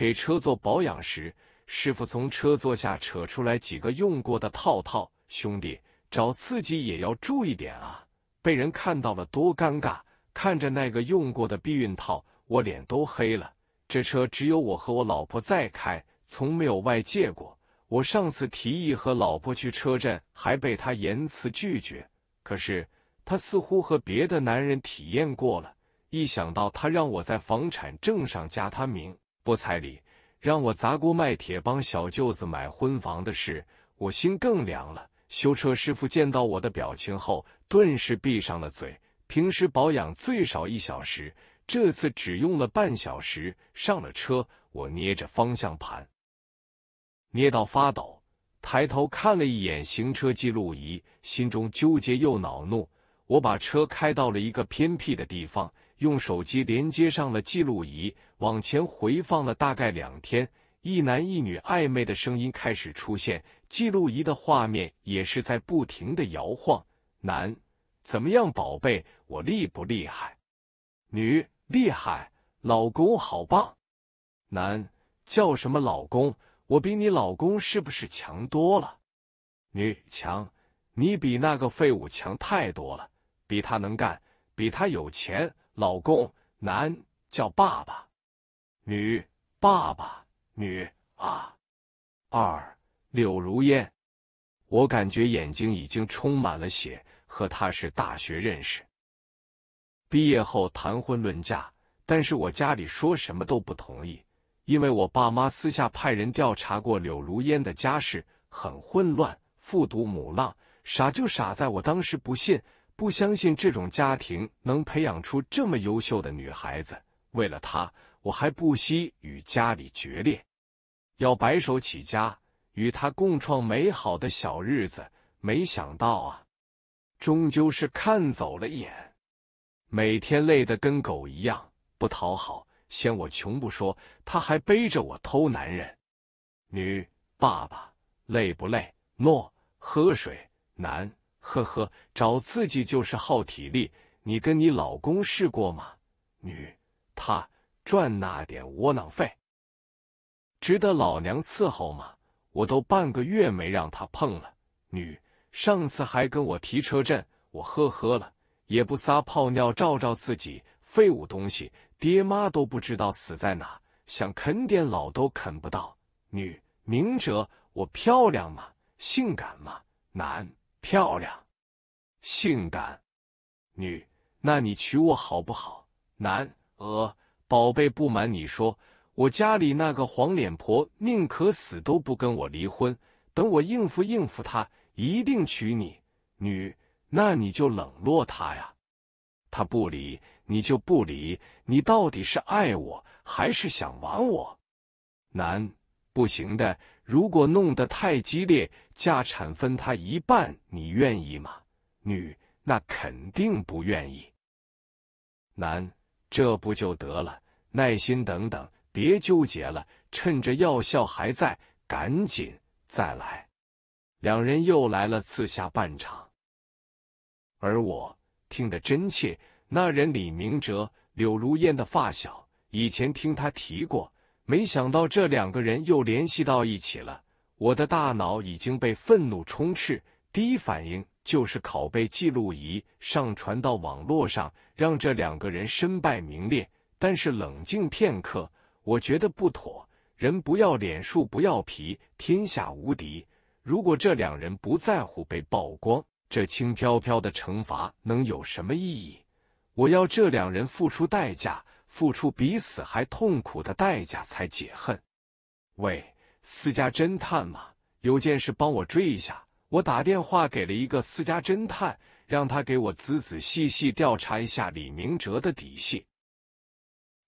给车做保养时，师傅从车座下扯出来几个用过的套套。兄弟，找刺激也要注意点啊！被人看到了多尴尬。看着那个用过的避孕套，我脸都黑了。这车只有我和我老婆在开，从没有外借过。我上次提议和老婆去车震，还被他言辞拒绝。可是他似乎和别的男人体验过了。一想到他让我在房产证上加他名，不彩礼，让我砸锅卖铁帮小舅子买婚房的事，我心更凉了。修车师傅见到我的表情后，顿时闭上了嘴。平时保养最少一小时，这次只用了半小时。上了车，我捏着方向盘，捏到发抖，抬头看了一眼行车记录仪，心中纠结又恼怒。我把车开到了一个偏僻的地方。用手机连接上了记录仪，往前回放了大概两天，一男一女暧昧的声音开始出现，记录仪的画面也是在不停的摇晃。男：怎么样，宝贝，我厉不厉害？女：厉害，老公好棒。男：叫什么老公？我比你老公是不是强多了？女：强，你比那个废物强太多了，比他能干，比他有钱。老公，男叫爸爸，女爸爸，女啊。二柳如烟，我感觉眼睛已经充满了血。和他是大学认识，毕业后谈婚论嫁，但是我家里说什么都不同意，因为我爸妈私下派人调查过柳如烟的家世，很混乱，复读母浪，傻就傻在我当时不信。不相信这种家庭能培养出这么优秀的女孩子。为了她，我还不惜与家里决裂，要白手起家，与她共创美好的小日子。没想到啊，终究是看走了眼。每天累得跟狗一样，不讨好，嫌我穷不说，他还背着我偷男人。女爸爸累不累？诺，喝水。男。呵呵，找刺激就是耗体力。你跟你老公试过吗？女，他赚那点窝囊费，值得老娘伺候吗？我都半个月没让他碰了。女，上次还跟我提车震，我呵呵了，也不撒泡尿照照自己，废物东西，爹妈都不知道死在哪，想啃点老都啃不到。女，明哲，我漂亮吗？性感吗？男。漂亮，性感，女，那你娶我好不好？男，呃，宝贝，不瞒你说，我家里那个黄脸婆宁可死都不跟我离婚，等我应付应付她，一定娶你。女，那你就冷落她呀，她不理你就不理你，到底是爱我还是想玩我？男，不行的。如果弄得太激烈，家产分他一半，你愿意吗？女，那肯定不愿意。男，这不就得了？耐心等等，别纠结了，趁着药效还在，赶紧再来。两人又来了次下半场，而我听得真切，那人李明哲，柳如烟的发小，以前听他提过。没想到这两个人又联系到一起了，我的大脑已经被愤怒充斥，第一反应就是拷贝记录仪，上传到网络上，让这两个人身败名裂。但是冷静片刻，我觉得不妥，人不要脸，树不要皮，天下无敌。如果这两人不在乎被曝光，这轻飘飘的惩罚能有什么意义？我要这两人付出代价。付出比死还痛苦的代价才解恨。喂，私家侦探嘛，有件事帮我追一下。我打电话给了一个私家侦探，让他给我仔仔细细调查一下李明哲的底细。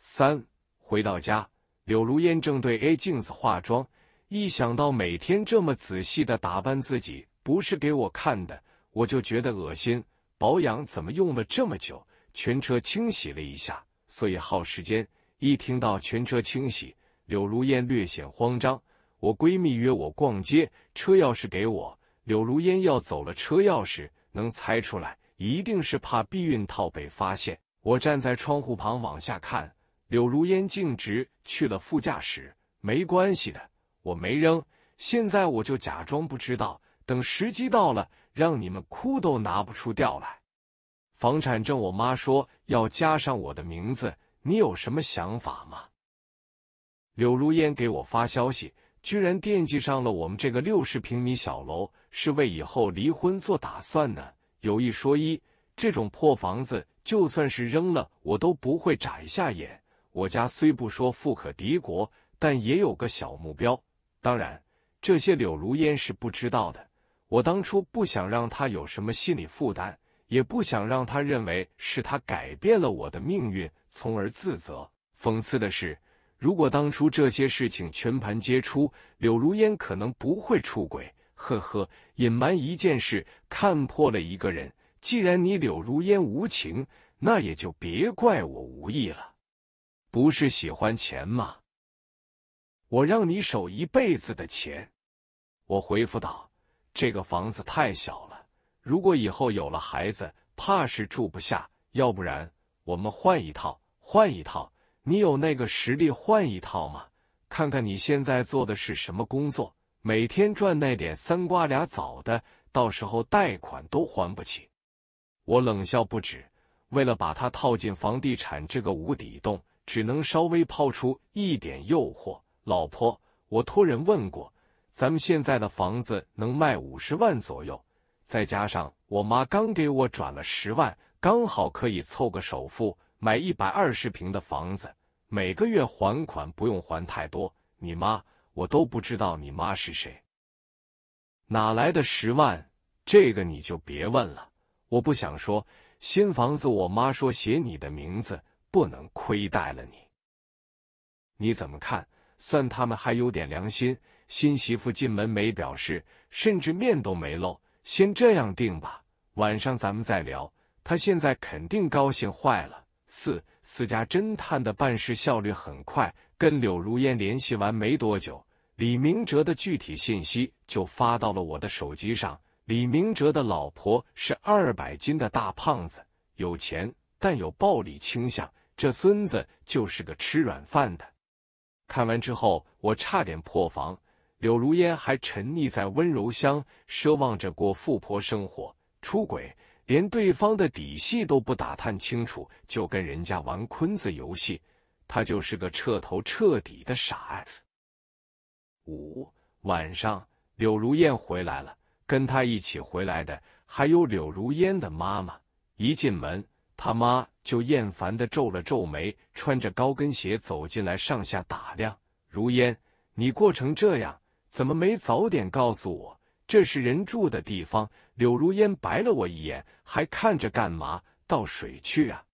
三回到家，柳如烟正对 A 镜子化妆。一想到每天这么仔细的打扮自己不是给我看的，我就觉得恶心。保养怎么用了这么久？全车清洗了一下。所以耗时间。一听到全车清洗，柳如烟略显慌张。我闺蜜约我逛街，车钥匙给我。柳如烟要走了，车钥匙能猜出来，一定是怕避孕套被发现。我站在窗户旁往下看，柳如烟径直去了副驾驶。没关系的，我没扔。现在我就假装不知道，等时机到了，让你们哭都拿不出调来。房产证，我妈说要加上我的名字，你有什么想法吗？柳如烟给我发消息，居然惦记上了我们这个六十平米小楼，是为以后离婚做打算呢？有一说一，这种破房子就算是扔了，我都不会眨一下眼。我家虽不说富可敌国，但也有个小目标。当然，这些柳如烟是不知道的，我当初不想让他有什么心理负担。也不想让他认为是他改变了我的命运，从而自责。讽刺的是，如果当初这些事情全盘皆出，柳如烟可能不会出轨。呵呵，隐瞒一件事，看破了一个人。既然你柳如烟无情，那也就别怪我无意了。不是喜欢钱吗？我让你守一辈子的钱。我回复道：“这个房子太小了。”如果以后有了孩子，怕是住不下。要不然，我们换一套，换一套。你有那个实力换一套吗？看看你现在做的是什么工作，每天赚那点三瓜俩枣的，到时候贷款都还不起。我冷笑不止。为了把他套进房地产这个无底洞，只能稍微抛出一点诱惑。老婆，我托人问过，咱们现在的房子能卖五十万左右。再加上我妈刚给我转了十万，刚好可以凑个首付买一百二十平的房子，每个月还款不用还太多。你妈，我都不知道你妈是谁，哪来的十万？这个你就别问了，我不想说。新房子我妈说写你的名字，不能亏待了你。你怎么看？算他们还有点良心，新媳妇进门没表示，甚至面都没露。先这样定吧，晚上咱们再聊。他现在肯定高兴坏了。四私家侦探的办事效率很快，跟柳如烟联系完没多久，李明哲的具体信息就发到了我的手机上。李明哲的老婆是二百斤的大胖子，有钱但有暴力倾向，这孙子就是个吃软饭的。看完之后，我差点破防。柳如烟还沉溺在温柔乡，奢望着过富婆生活，出轨，连对方的底细都不打探清楚，就跟人家玩坤子游戏，他就是个彻头彻底的傻子。五晚上，柳如烟回来了，跟她一起回来的还有柳如烟的妈妈。一进门，他妈就厌烦的皱了皱眉，穿着高跟鞋走进来，上下打量如烟，你过成这样。怎么没早点告诉我这是人住的地方？柳如烟白了我一眼，还看着干嘛？倒水去啊！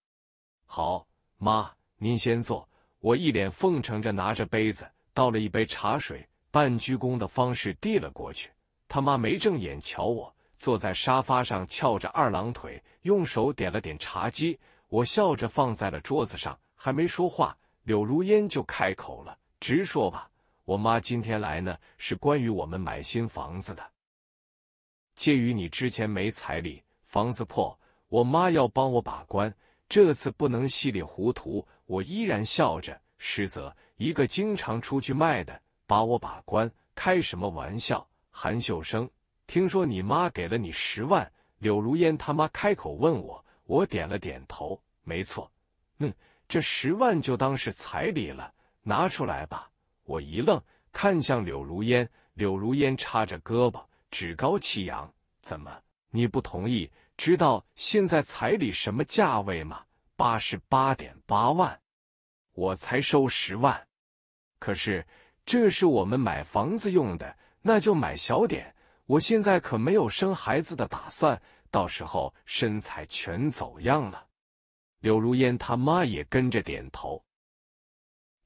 好，妈，您先坐。我一脸奉承着，拿着杯子倒了一杯茶水，半鞠躬的方式递了过去。他妈没正眼瞧我，坐在沙发上翘着二郎腿，用手点了点茶几。我笑着放在了桌子上，还没说话，柳如烟就开口了：“直说吧。”我妈今天来呢，是关于我们买新房子的。鉴于你之前没彩礼，房子破，我妈要帮我把关，这次不能稀里糊涂。我依然笑着，实则一个经常出去卖的，把我把关，开什么玩笑？韩秀生，听说你妈给了你十万，柳如烟他妈开口问我，我点了点头，没错，嗯，这十万就当是彩礼了，拿出来吧。我一愣，看向柳如烟，柳如烟插着胳膊，趾高气扬：“怎么，你不同意？知道现在彩礼什么价位吗？八十八点八万，我才收十万。可是这是我们买房子用的，那就买小点。我现在可没有生孩子的打算，到时候身材全走样了。”柳如烟他妈也跟着点头。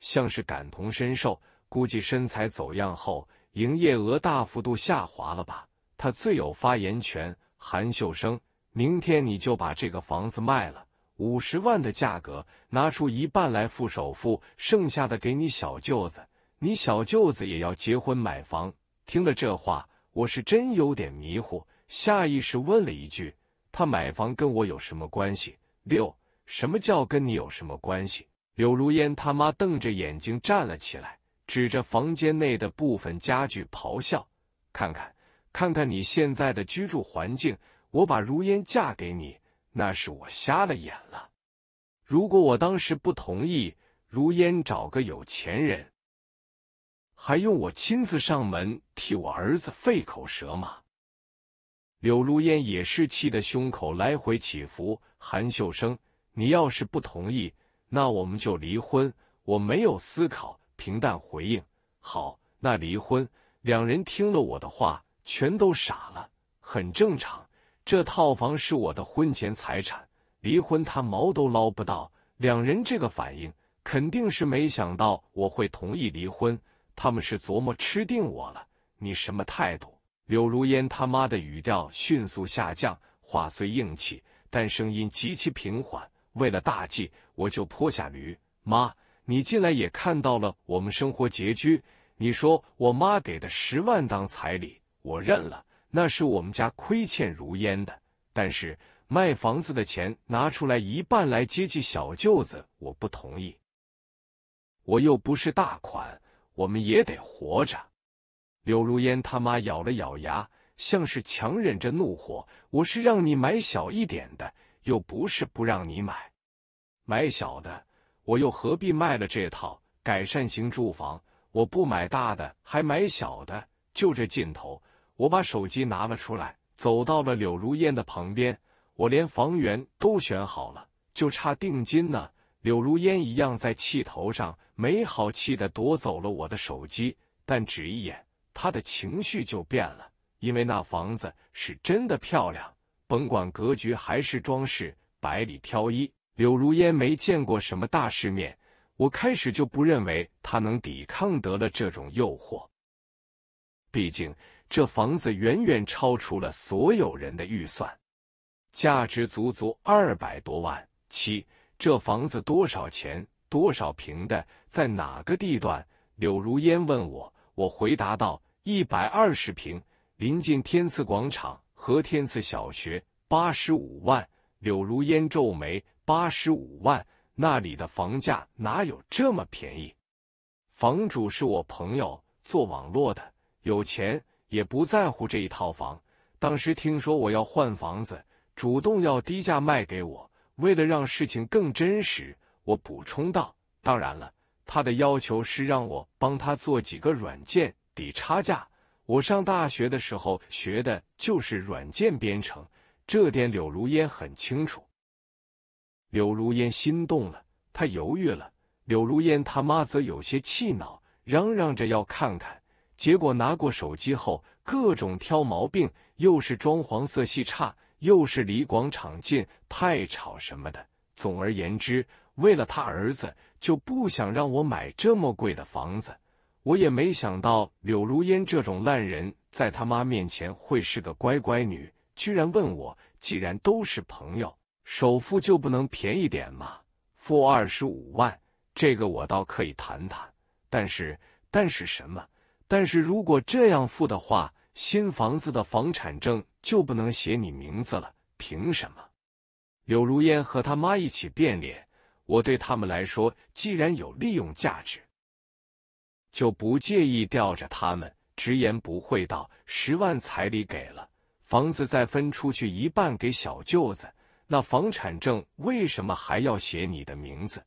像是感同身受，估计身材走样后，营业额大幅度下滑了吧？他最有发言权。韩秀生，明天你就把这个房子卖了，五十万的价格，拿出一半来付首付，剩下的给你小舅子。你小舅子也要结婚买房。听了这话，我是真有点迷糊，下意识问了一句：“他买房跟我有什么关系？”六，什么叫跟你有什么关系？柳如烟他妈瞪着眼睛站了起来，指着房间内的部分家具咆哮：“看看，看看你现在的居住环境！我把如烟嫁给你，那是我瞎了眼了。如果我当时不同意，如烟找个有钱人，还用我亲自上门替我儿子费口舌吗？”柳如烟也是气得胸口来回起伏。韩秀生，你要是不同意。那我们就离婚。我没有思考，平淡回应。好，那离婚。两人听了我的话，全都傻了。很正常，这套房是我的婚前财产，离婚他毛都捞不到。两人这个反应，肯定是没想到我会同意离婚。他们是琢磨吃定我了，你什么态度？柳如烟他妈的语调迅速下降，话虽硬气，但声音极其平缓。为了大计，我就泼下驴。妈，你进来也看到了，我们生活拮据。你说我妈给的十万当彩礼，我认了，那是我们家亏欠如烟的。但是卖房子的钱拿出来一半来接济小舅子，我不同意。我又不是大款，我们也得活着。柳如烟他妈咬了咬牙，像是强忍着怒火。我是让你买小一点的。又不是不让你买，买小的，我又何必卖了这套改善型住房？我不买大的，还买小的，就这劲头！我把手机拿了出来，走到了柳如烟的旁边。我连房源都选好了，就差定金呢。柳如烟一样在气头上，没好气的夺走了我的手机。但只一眼，她的情绪就变了，因为那房子是真的漂亮。甭管格局还是装饰，百里挑一。柳如烟没见过什么大世面，我开始就不认为她能抵抗得了这种诱惑。毕竟这房子远远超出了所有人的预算，价值足足二百多万七。这房子多少钱？多少平的？在哪个地段？柳如烟问我。我回答道：一百二十平，临近天赐广场。和天赐小学八十五万，柳如烟皱眉，八十五万，那里的房价哪有这么便宜？房主是我朋友，做网络的，有钱也不在乎这一套房。当时听说我要换房子，主动要低价卖给我。为了让事情更真实，我补充道：“当然了，他的要求是让我帮他做几个软件抵差价。”我上大学的时候学的就是软件编程，这点柳如烟很清楚。柳如烟心动了，她犹豫了。柳如烟他妈则有些气恼，嚷嚷着要看看。结果拿过手机后，各种挑毛病，又是装潢色系差，又是离广场近太吵什么的。总而言之，为了他儿子，就不想让我买这么贵的房子。我也没想到柳如烟这种烂人在他妈面前会是个乖乖女，居然问我，既然都是朋友，首付就不能便宜点吗？付二十五万，这个我倒可以谈谈。但是，但是什么？但是如果这样付的话，新房子的房产证就不能写你名字了？凭什么？柳如烟和他妈一起变脸，我对他们来说，既然有利用价值。就不介意吊着他们，直言不讳道：“十万彩礼给了，房子再分出去一半给小舅子，那房产证为什么还要写你的名字？”